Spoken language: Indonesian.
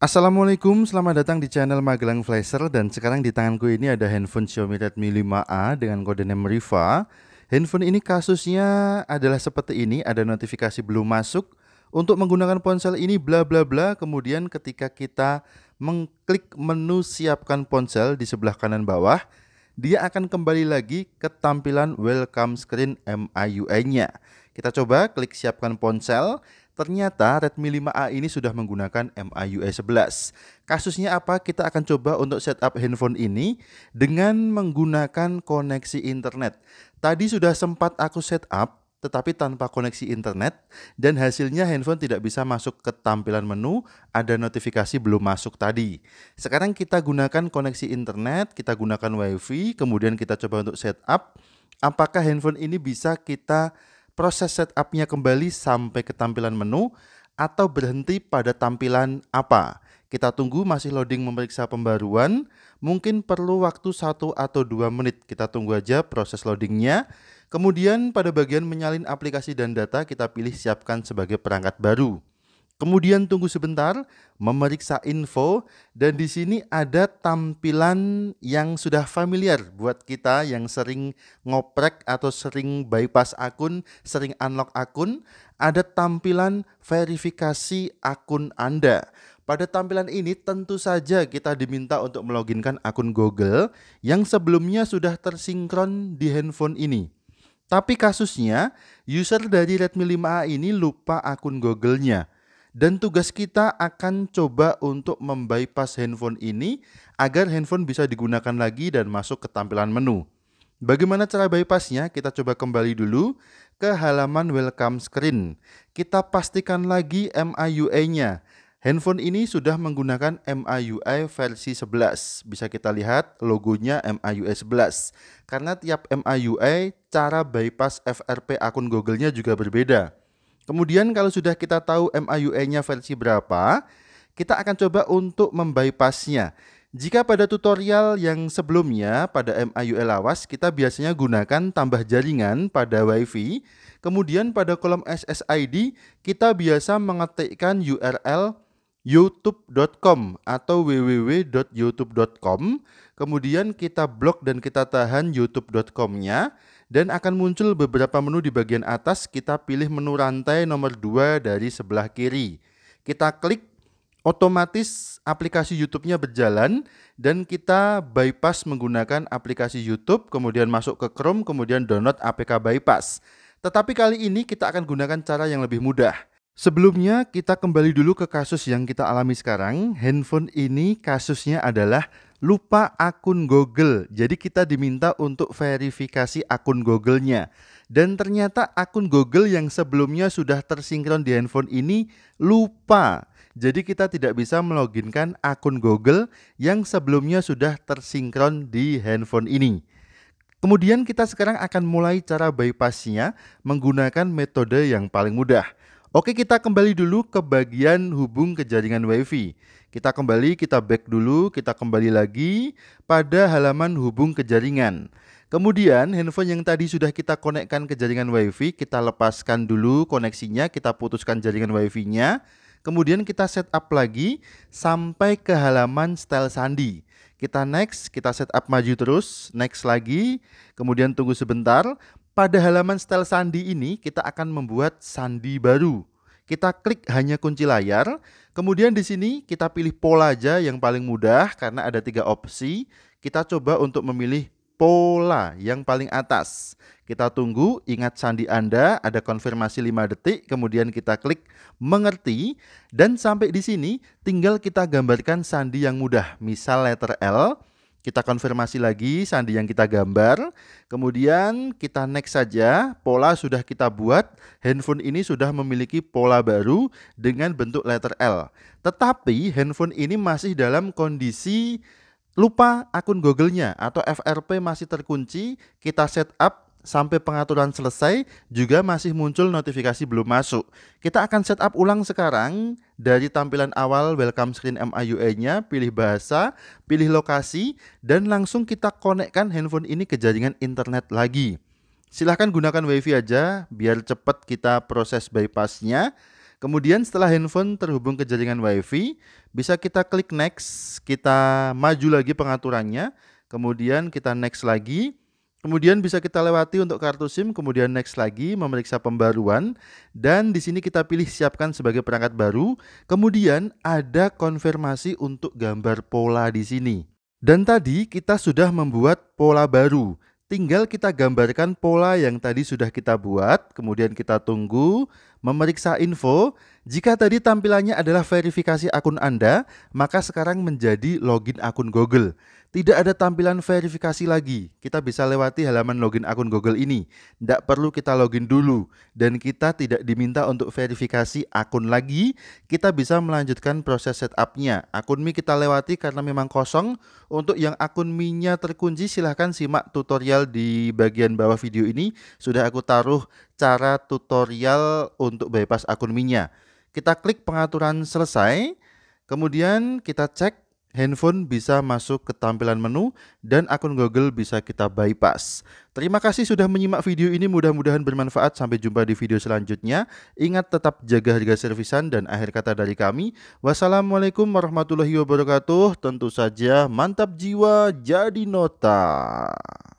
Assalamualaikum, selamat datang di channel Magelang Flasher dan sekarang di tanganku ini ada handphone Xiaomi Redmi 5A dengan kode name Riva. Handphone ini kasusnya adalah seperti ini, ada notifikasi belum masuk. Untuk menggunakan ponsel ini bla bla bla, kemudian ketika kita mengklik menu siapkan ponsel di sebelah kanan bawah, dia akan kembali lagi ke tampilan welcome screen MIUI-nya. Kita coba klik siapkan ponsel. Ternyata Redmi 5A ini sudah menggunakan MIUI 11. Kasusnya apa? Kita akan coba untuk setup handphone ini dengan menggunakan koneksi internet. Tadi sudah sempat aku setup tetapi tanpa koneksi internet dan hasilnya handphone tidak bisa masuk ke tampilan menu, ada notifikasi belum masuk tadi. Sekarang kita gunakan koneksi internet, kita gunakan WiFi, kemudian kita coba untuk setup apakah handphone ini bisa kita proses setupnya kembali sampai ke tampilan menu atau berhenti pada tampilan apa. Kita tunggu masih loading memeriksa pembaruan, mungkin perlu waktu satu atau dua menit. Kita tunggu aja proses loadingnya. Kemudian pada bagian menyalin aplikasi dan data kita pilih siapkan sebagai perangkat baru. Kemudian tunggu sebentar, memeriksa info dan di sini ada tampilan yang sudah familiar buat kita yang sering ngoprek atau sering bypass akun, sering unlock akun, ada tampilan verifikasi akun Anda. Pada tampilan ini tentu saja kita diminta untuk meloginkan akun Google yang sebelumnya sudah tersinkron di handphone ini. Tapi kasusnya, user dari Redmi 5A ini lupa akun Google-nya. Dan tugas kita akan coba untuk membypass handphone ini agar handphone bisa digunakan lagi dan masuk ke tampilan menu. Bagaimana cara bypassnya? Kita coba kembali dulu ke halaman welcome screen. Kita pastikan lagi MIUI-nya. Handphone ini sudah menggunakan MIUI versi 11. Bisa kita lihat logonya MIUI 11. Karena tiap MIUI cara bypass FRP akun Google-nya juga berbeda. Kemudian kalau sudah kita tahu MIUI-nya versi berapa, kita akan coba untuk membypassnya. Jika pada tutorial yang sebelumnya pada MIUI e lawas kita biasanya gunakan tambah jaringan pada WiFi, kemudian pada kolom SSID kita biasa mengetikkan URL youtube.com atau www.youtube.com, kemudian kita blok dan kita tahan youtube.com-nya, dan akan muncul beberapa menu di bagian atas. Kita pilih menu rantai nomor 2 dari sebelah kiri. Kita klik, otomatis aplikasi YouTube-nya berjalan dan kita bypass menggunakan aplikasi YouTube, kemudian masuk ke Chrome, kemudian download APK bypass. Tetapi kali ini kita akan gunakan cara yang lebih mudah. Sebelumnya kita kembali dulu ke kasus yang kita alami sekarang. Handphone ini kasusnya adalah lupa akun Google. Jadi kita diminta untuk verifikasi akun Google-nya. Dan ternyata akun Google yang sebelumnya sudah tersinkron di handphone ini lupa. Jadi kita tidak bisa meloginkan akun Google yang sebelumnya sudah tersinkron di handphone ini. Kemudian kita sekarang akan mulai cara bypassnya menggunakan metode yang paling mudah Oke, kita kembali dulu ke bagian hubung ke jaringan WiFi. Kita kembali, kita back dulu, kita kembali lagi pada halaman hubung ke jaringan. Kemudian handphone yang tadi sudah kita konekkan ke jaringan WiFi, kita lepaskan dulu koneksinya, kita putuskan jaringan WiFi-nya. Kemudian kita setup lagi sampai ke halaman style sandi. Kita next, kita setup maju terus, next lagi, kemudian tunggu sebentar. Pada halaman style sandi ini kita akan membuat sandi baru. Kita klik hanya kunci layar, kemudian di sini kita pilih pola aja yang paling mudah karena ada tiga opsi. Kita coba untuk memilih pola yang paling atas. Kita tunggu, ingat sandi Anda, ada konfirmasi 5 detik, kemudian kita klik mengerti, dan sampai di sini tinggal kita gambarkan sandi yang mudah, misal letter L, kita konfirmasi lagi sandi yang kita gambar. Kemudian kita next saja, pola sudah kita buat. Handphone ini sudah memiliki pola baru dengan bentuk letter L. Tetapi handphone ini masih dalam kondisi lupa akun Google-nya atau FRP masih terkunci. Kita setup sampai pengaturan selesai juga masih muncul notifikasi belum masuk. Kita akan setup ulang sekarang dari tampilan awal welcome screen MIUI-nya, pilih bahasa, pilih lokasi, dan langsung kita konekkan handphone ini ke jaringan internet lagi. Silahkan gunakan WiFi aja biar cepat kita proses bypassnya. Kemudian setelah handphone terhubung ke jaringan WiFi, bisa kita klik next, kita maju lagi pengaturannya, kemudian kita next lagi, Kemudian bisa kita lewati untuk kartu SIM, kemudian next lagi memeriksa pembaruan dan di sini kita pilih siapkan sebagai perangkat baru. Kemudian ada konfirmasi untuk gambar pola di sini. Dan tadi kita sudah membuat pola baru. Tinggal kita gambarkan pola yang tadi sudah kita buat, kemudian kita tunggu, memeriksa info. Jika tadi tampilannya adalah verifikasi akun Anda, maka sekarang menjadi login akun Google. Tidak ada tampilan verifikasi lagi. Kita bisa lewati halaman login akun Google ini. Tidak perlu kita login dulu. Dan kita tidak diminta untuk verifikasi akun lagi. Kita bisa melanjutkan proses setupnya. Akun Mi kita lewati karena memang kosong. Untuk yang akun Mi-nya terkunci silahkan simak tutorial di bagian bawah video ini. Sudah aku taruh cara tutorial untuk bypass akun Mi-nya. Kita klik pengaturan selesai. Kemudian kita cek handphone bisa masuk ke tampilan menu dan akun Google bisa kita bypass. Terima kasih sudah menyimak video ini, mudah-mudahan bermanfaat. Sampai jumpa di video selanjutnya. Ingat tetap jaga harga servisan dan akhir kata dari kami. Wassalamualaikum warahmatullahi wabarakatuh. Tentu saja mantap jiwa jadi nota.